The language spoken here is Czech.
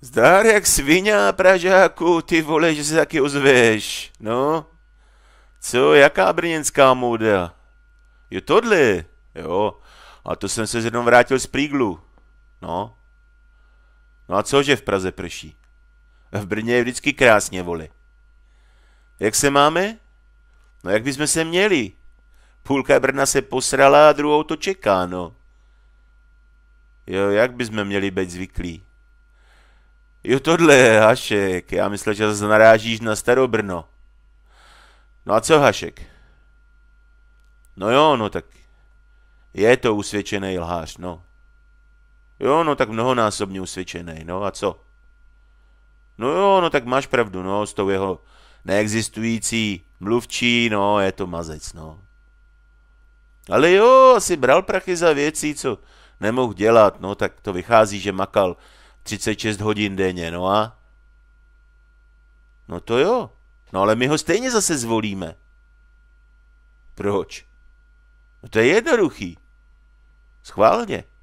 Zdar jak svině, pražáku, ty vole, že se taky ozveš. No, co, jaká brněnská móda? Jo, tohle, jo. A to jsem se zjednou vrátil z Príglu. No. No a co, že v Praze prší? V Brně je vždycky krásně, vole. Jak se máme? No jak bychom se měli? Půlka Brna se posrala a druhou to čeká, no. Jo, jak bychom měli být zvyklí? Jo, tohle je Hašek. Já myslel, že zase narážíš na Starobrno. No a co Hašek? No jo, no tak je to usvědčený lhář, no. Jo, no tak mnohonásobně usvědčený, no a co? No jo, no tak máš pravdu, no, s tou jeho neexistující mluvčí, no, je to mazec, no. Ale jo, asi bral prachy za věci, co nemohl dělat, no, tak to vychází, že makal 36 hodin denně, no a? No to jo, no ale my ho stejně zase zvolíme. Proč? No to je jednoduchý. Schválně.